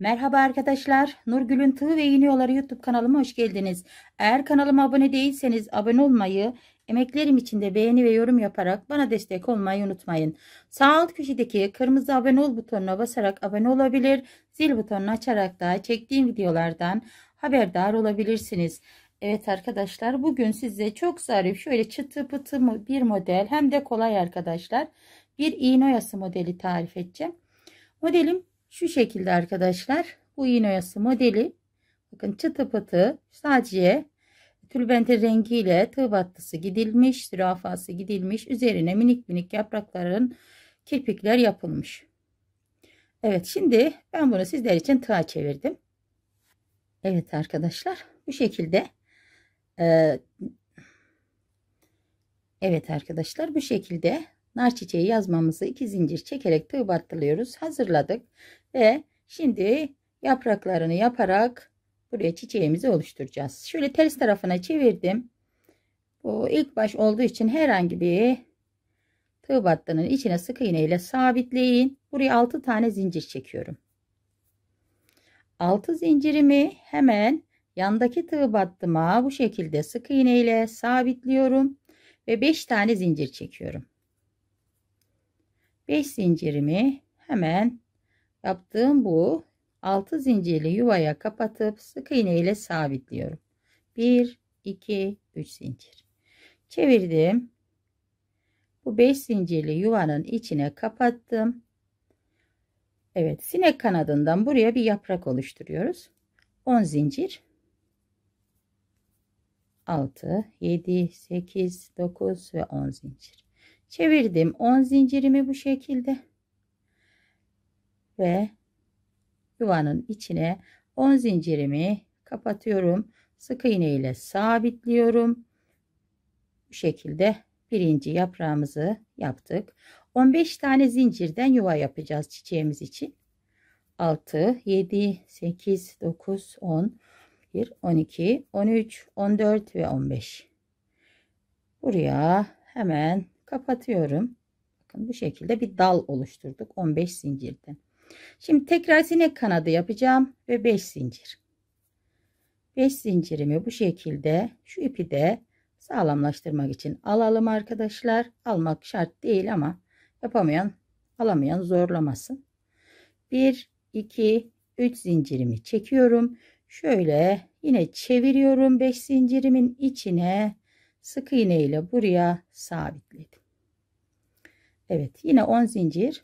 Merhaba arkadaşlar. Nurgül'ün Tığ ve İğne Yolları YouTube kanalıma hoş geldiniz. Eğer kanalıma abone değilseniz abone olmayı, emeklerim için de beğeni ve yorum yaparak bana destek olmayı unutmayın. Sağ alt köşedeki kırmızı abone ol butonuna basarak abone olabilir, zil butonunu açarak da çektiğim videolardan haberdar olabilirsiniz. Evet arkadaşlar bugün size çok zarif şöyle çıtı pıtı bir model hem de kolay arkadaşlar bir iğne oyası modeli tarif edeceğim. Modelim şu şekilde arkadaşlar bu inoyası modeli bakın çıtı pıtı sadece tülbente rengiyle tığ battısı gidilmiş, zürafası gidilmiş. Üzerine minik minik yaprakların kirpikler yapılmış. Evet şimdi ben bunu sizler için tığa çevirdim. Evet arkadaşlar bu şekilde e, Evet arkadaşlar bu şekilde nar çiçeği yazmamızı iki zincir çekerek tığ battılıyoruz. Hazırladık. Ve şimdi yapraklarını yaparak buraya çiçeğimizi oluşturacağız. Şöyle ters tarafına çevirdim. Bu ilk baş olduğu için herhangi bir tığ battının içine sık iğne ile sabitleyin. Buraya 6 tane zincir çekiyorum. 6 zincirimi hemen yandaki tığ battıma bu şekilde sık iğne ile sabitliyorum ve 5 tane zincir çekiyorum. 5 zincirimi hemen Yaptığım bu 6 zincirli yuvaya kapatıp sık iğne ile sabitliyorum. 1 2 3 zincir. Çevirdim. Bu 5 zincirli yuvanın içine kapattım. Evet, sinek kanadından buraya bir yaprak oluşturuyoruz. 10 zincir 6 7 8 9 ve 10 zincir. Çevirdim 10 zincirimi bu şekilde ve yuvanın içine 10 zincirimi kapatıyorum. Sık iğne ile sabitliyorum. Bu şekilde birinci yaprağımızı yaptık. 15 tane zincirden yuva yapacağız çiçeğimiz için. 6, 7, 8, 9, 10, 1, 12, 13, 14 ve 15. Buraya hemen kapatıyorum. Bakın bu şekilde bir dal oluşturduk 15 zincirden. Şimdi tekrar sinek kanadı yapacağım ve 5 zincir. 5 zincirimi bu şekilde şu ipi de sağlamlaştırmak için alalım arkadaşlar. Almak şart değil ama yapamayan alamayan zorlamasın. 1 2 3 zincirimi çekiyorum. Şöyle yine çeviriyorum 5 zincirimin içine sık iğne ile buraya sabitledim. Evet yine 10 zincir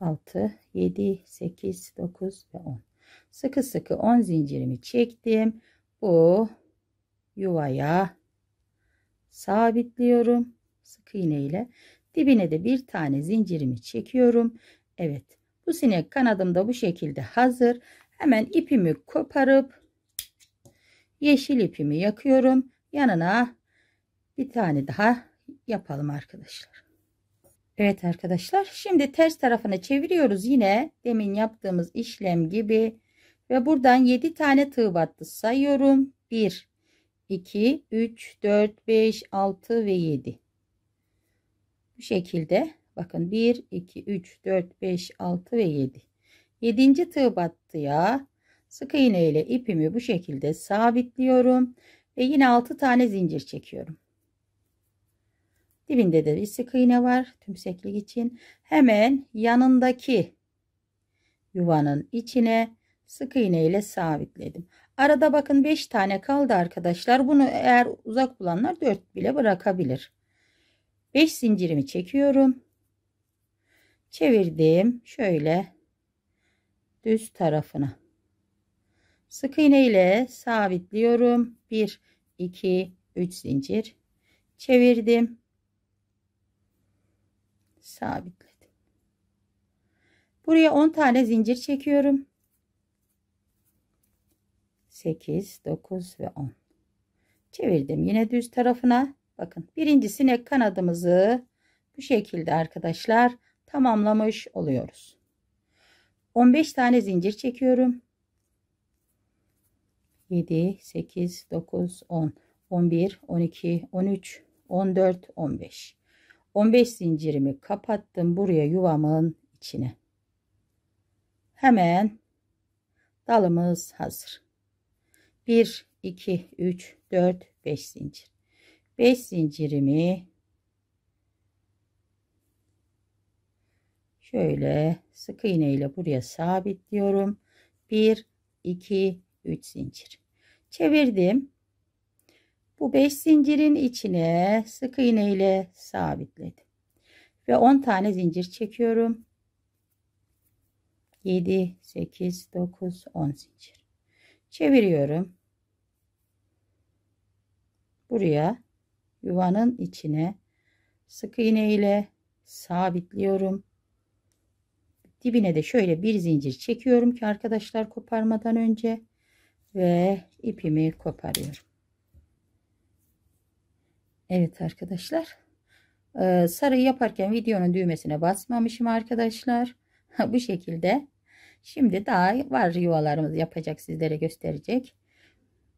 6 7 8 9 ve 10 sıkı sıkı 10 zincirimi çektim bu yuvaya sabitliyorum sık iğne ile dibine de bir tane zincirimi çekiyorum Evet bu sinek kanadım da bu şekilde hazır hemen ipimi koparıp yeşil ipimi yakıyorum yanına bir tane daha yapalım arkadaşlar Evet arkadaşlar şimdi ters tarafına çeviriyoruz yine demin yaptığımız işlem gibi ve buradan 7 tane tığ battı sayıyorum 1 2 3 4 5 6 ve 7 bu şekilde bakın 1 2 3 4 5 6 ve 7 7. tığ battı ya sık iğne ile ipimi bu şekilde sabitliyorum ve yine 6 tane zincir çekiyorum Dibinde de bir sık iğne var tümseklik için. Hemen yanındaki yuvanın içine sık iğne ile sabitledim. Arada bakın 5 tane kaldı arkadaşlar. Bunu eğer uzak bulanlar 4 bile bırakabilir. 5 zincirimi çekiyorum. Çevirdim. Şöyle düz tarafına. Sık iğne ile sabitliyorum. 1 2 3 zincir çevirdim sabitledim. Buraya 10 tane zincir çekiyorum. 8, 9 ve 10. Çevirdim yine düz tarafına. Bakın birinci sinek kanadımızı bu şekilde arkadaşlar tamamlamış oluyoruz. 15 tane zincir çekiyorum. 7, 8, 9, 10, 11, 12, 13, 14, 15. 15 zincirimi kapattım buraya yuvamın içine. Hemen dalımız hazır. 1 2 3 4 5 zincir. 5 zincirimi şöyle sık iğne ile buraya sabitliyorum. 1 2 3 zincir. Çevirdim. Bu 5 zincirin içine sık iğne ile sabitledim. Ve 10 tane zincir çekiyorum. 7, 8, 9, 10 zincir. Çeviriyorum. Buraya yuvanın içine sık iğne ile sabitliyorum. Dibine de şöyle bir zincir çekiyorum ki arkadaşlar koparmadan önce ve ipimi koparıyorum. Evet arkadaşlar. Ee, sarıyı yaparken videonun düğmesine basmamışım arkadaşlar. Bu şekilde. Şimdi daha var yuvalarımız yapacak sizlere gösterecek.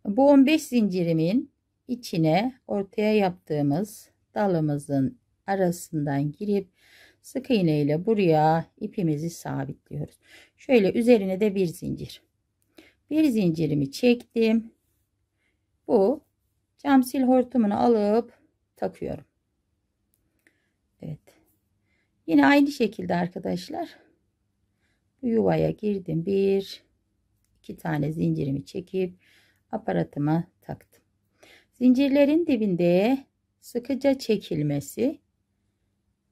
Bu 15 zincirimin içine ortaya yaptığımız dalımızın arasından girip sık iğne ile buraya ipimizi sabitliyoruz. Şöyle üzerine de bir zincir. Bir zincirimi çektim. Bu camsil hortumunu alıp takıyorum. Evet. Yine aynı şekilde arkadaşlar. Yuvaya girdim. Bir, iki tane zincirimi çekip aparatıma taktım. Zincirlerin dibinde sıkıca çekilmesi.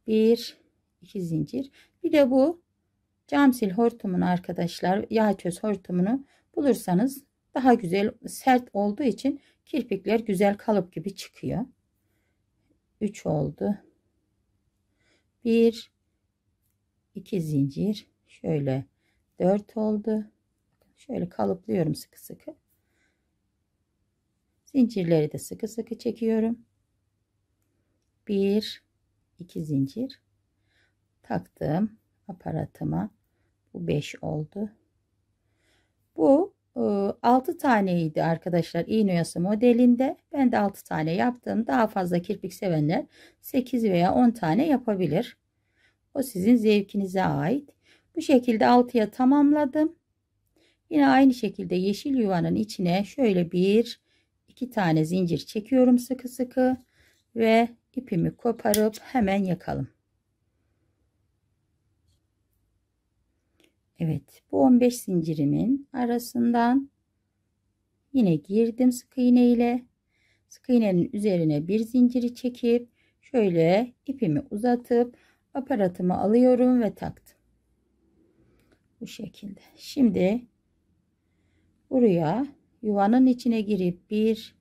Bir, iki zincir. Bir de bu camsil hortumunu arkadaşlar yağ çöz hortumunu bulursanız daha güzel sert olduğu için kirpikler güzel kalıp gibi çıkıyor. 3 oldu. 1 2 zincir şöyle 4 oldu. Şöyle kalıplıyorum sıkı sıkı. Zincirleri de sıkı sıkı çekiyorum. 1 2 zincir taktım aparatıma. Bu 5 oldu. Bu 6 ee, taneydi arkadaşlar iğne iğnoyası modelinde. Ben de 6 tane yaptım. Daha fazla kirpik sevenler 8 veya 10 tane yapabilir. O sizin zevkinize ait. Bu şekilde 6'ya tamamladım. Yine aynı şekilde yeşil yuvanın içine şöyle bir iki tane zincir çekiyorum sıkı sıkı ve ipimi koparıp hemen yakalım. Evet bu 15 zincirimin arasından yine girdim sık iğne ile sık iğnenin üzerine bir zinciri çekip şöyle ipimi uzatıp aparatımı alıyorum ve taktım bu şekilde şimdi buraya yuvanın içine girip bir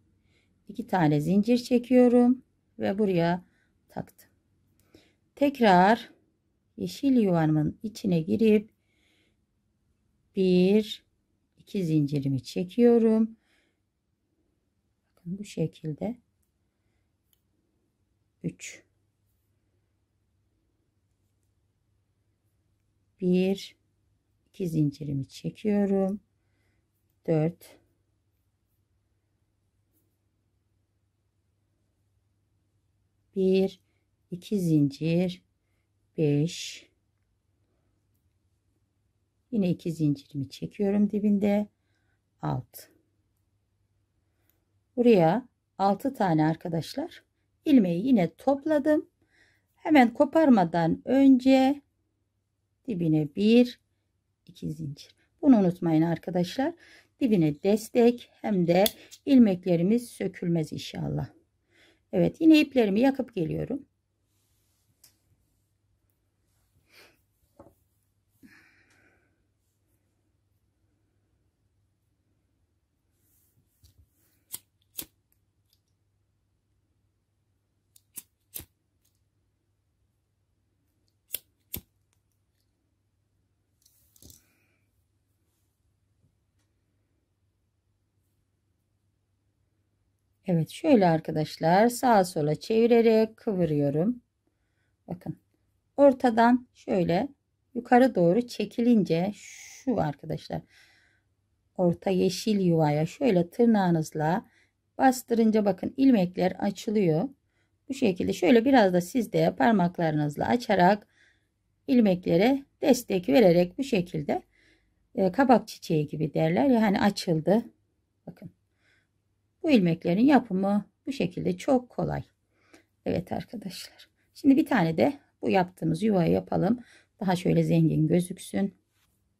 iki tane zincir çekiyorum ve buraya taktım tekrar yeşil yuvanın içine girip bir iki zincirimi çekiyorum. Bakın bu şekilde 3 1 2 zincirimi çekiyorum. 4 1 2 zincir 5 Yine iki zincirimi çekiyorum dibinde. Alt. Buraya 6 tane arkadaşlar ilmeği yine topladım. Hemen koparmadan önce dibine bir iki zincir. Bunu unutmayın arkadaşlar. Dibine destek hem de ilmeklerimiz sökülmez inşallah. Evet yine iplerimi yakıp geliyorum. Evet şöyle arkadaşlar sağa sola çevirerek kıvırıyorum. Bakın ortadan şöyle yukarı doğru çekilince şu arkadaşlar orta yeşil yuvaya şöyle tırnağınızla bastırınca bakın ilmekler açılıyor. Bu şekilde şöyle biraz da siz de parmaklarınızla açarak ilmeklere destek vererek bu şekilde e, kabak çiçeği gibi derler ya hani açıldı. Bakın bu ilmeklerin yapımı bu şekilde çok kolay. Evet arkadaşlar. Şimdi bir tane de bu yaptığımız yuvayı yapalım. Daha şöyle zengin gözüksün.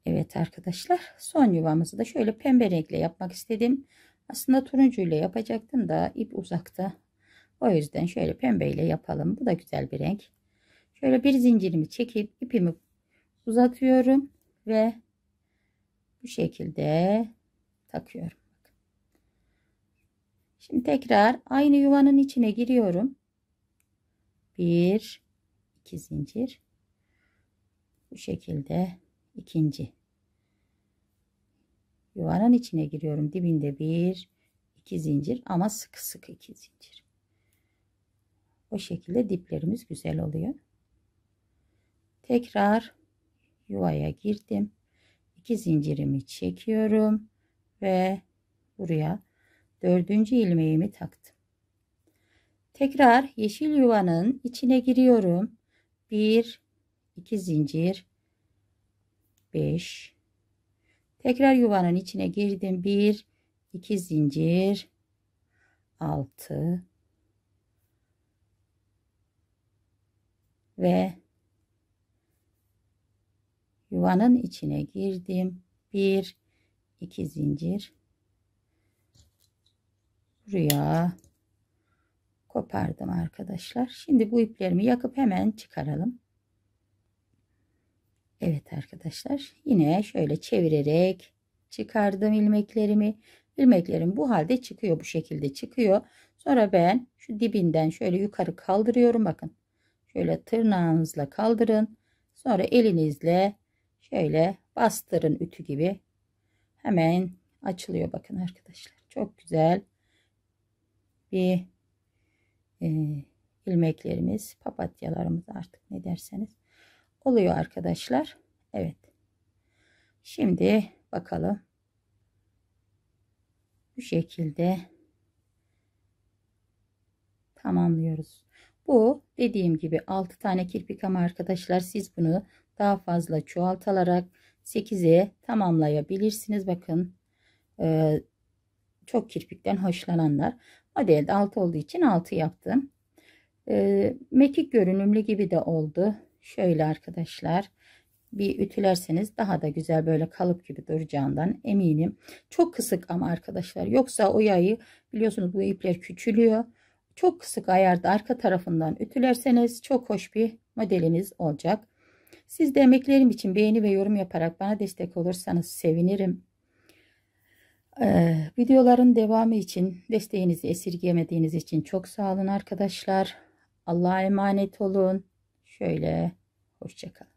Evet arkadaşlar son yuvamızı da şöyle pembe renkle yapmak istedim. Aslında turuncu ile yapacaktım da ip uzakta. O yüzden şöyle pembe ile yapalım. Bu da güzel bir renk. Şöyle bir zincirimi çekip ipimi uzatıyorum ve bu şekilde takıyorum. Şimdi tekrar aynı yuvanın içine giriyorum. Bir, iki zincir. Bu şekilde ikinci yuvanın içine giriyorum. Dibinde bir, iki zincir ama sıkı sıkı iki zincir. O şekilde diplerimiz güzel oluyor. Tekrar yuvaya girdim. iki zincirimi çekiyorum ve buraya dördüncü ilmeğimi taktım. Tekrar yeşil yuvanın içine giriyorum. 1 2 zincir 5 Tekrar yuvanın içine girdim. 1 2 zincir 6 ve yuvanın içine girdim. 1 2 zincir Rüya kopardım arkadaşlar. Şimdi bu iplerimi yakıp hemen çıkaralım. Evet arkadaşlar yine şöyle çevirerek çıkardım ilmeklerimi. İlmeklerim bu halde çıkıyor bu şekilde çıkıyor. Sonra ben şu dibinden şöyle yukarı kaldırıyorum bakın. Şöyle tırnağınızla kaldırın. Sonra elinizle şöyle bastırın ütü gibi. Hemen açılıyor bakın arkadaşlar. Çok güzel bir e, ilmeklerimiz, papatyalarımız artık ne derseniz oluyor arkadaşlar. Evet. Şimdi bakalım. Bu şekilde tamamlıyoruz. Bu dediğim gibi 6 tane kirpik ama arkadaşlar siz bunu daha fazla çoğaltarak 8'e tamamlayabilirsiniz. Bakın e, çok kirpikten hoşlananlar. Hadi elde 6 olduğu için 6 yaptım. E, mekik görünümlü gibi de oldu. Şöyle arkadaşlar bir ütülerseniz daha da güzel böyle kalıp gibi duracağından eminim. Çok kısık ama arkadaşlar yoksa o yayı biliyorsunuz bu ipler küçülüyor. Çok kısık ayarda arka tarafından ütülerseniz çok hoş bir modeliniz olacak. Siz de emeklerim için beğeni ve yorum yaparak bana destek olursanız sevinirim. Ee, videoların devamı için desteğinizi esirgemediğiniz için çok sağ olun arkadaşlar. Allah'a emanet olun. Şöyle hoşçakalın.